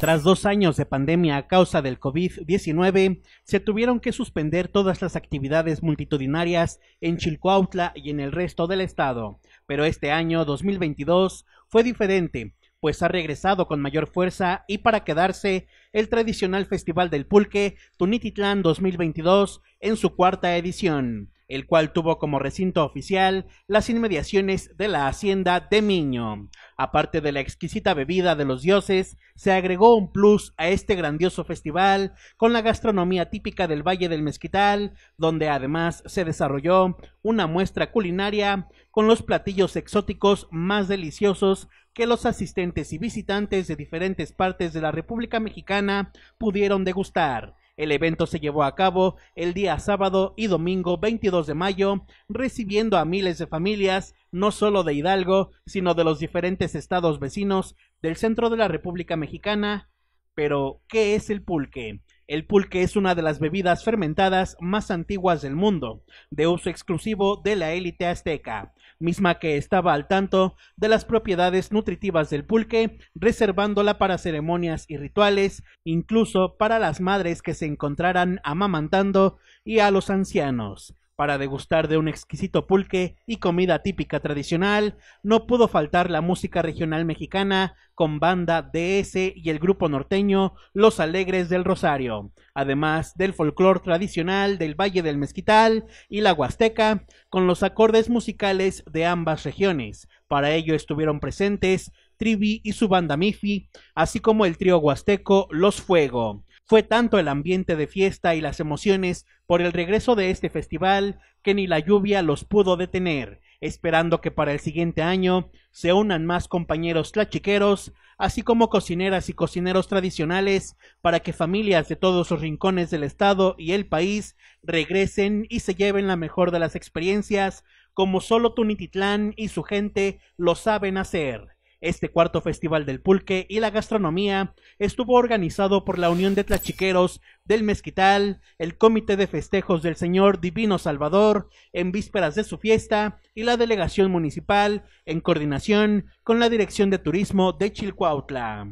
Tras dos años de pandemia a causa del COVID-19, se tuvieron que suspender todas las actividades multitudinarias en Chilcoautla y en el resto del estado. Pero este año 2022 fue diferente, pues ha regresado con mayor fuerza y para quedarse el tradicional Festival del Pulque Tunititlán 2022 en su cuarta edición el cual tuvo como recinto oficial las inmediaciones de la hacienda de Miño. Aparte de la exquisita bebida de los dioses, se agregó un plus a este grandioso festival con la gastronomía típica del Valle del Mezquital, donde además se desarrolló una muestra culinaria con los platillos exóticos más deliciosos que los asistentes y visitantes de diferentes partes de la República Mexicana pudieron degustar. El evento se llevó a cabo el día sábado y domingo 22 de mayo, recibiendo a miles de familias, no solo de Hidalgo, sino de los diferentes estados vecinos del centro de la República Mexicana. Pero, ¿qué es el pulque? El pulque es una de las bebidas fermentadas más antiguas del mundo, de uso exclusivo de la élite azteca, misma que estaba al tanto de las propiedades nutritivas del pulque, reservándola para ceremonias y rituales, incluso para las madres que se encontraran amamantando y a los ancianos. Para degustar de un exquisito pulque y comida típica tradicional, no pudo faltar la música regional mexicana con banda DS y el grupo norteño Los Alegres del Rosario, además del folclor tradicional del Valle del Mezquital y la Huasteca, con los acordes musicales de ambas regiones. Para ello estuvieron presentes Trivi y su banda Mifi, así como el trío huasteco Los Fuego. Fue tanto el ambiente de fiesta y las emociones por el regreso de este festival que ni la lluvia los pudo detener, esperando que para el siguiente año se unan más compañeros tlachiqueros, así como cocineras y cocineros tradicionales, para que familias de todos los rincones del estado y el país regresen y se lleven la mejor de las experiencias, como solo Tunititlán y su gente lo saben hacer. Este cuarto Festival del Pulque y la Gastronomía estuvo organizado por la Unión de Tlachiqueros del Mezquital, el Comité de Festejos del Señor Divino Salvador, en vísperas de su fiesta, y la Delegación Municipal, en coordinación con la Dirección de Turismo de Chilcuautla.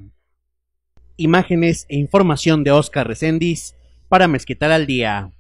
Imágenes e información de Oscar Recendis para Mezquital al Día.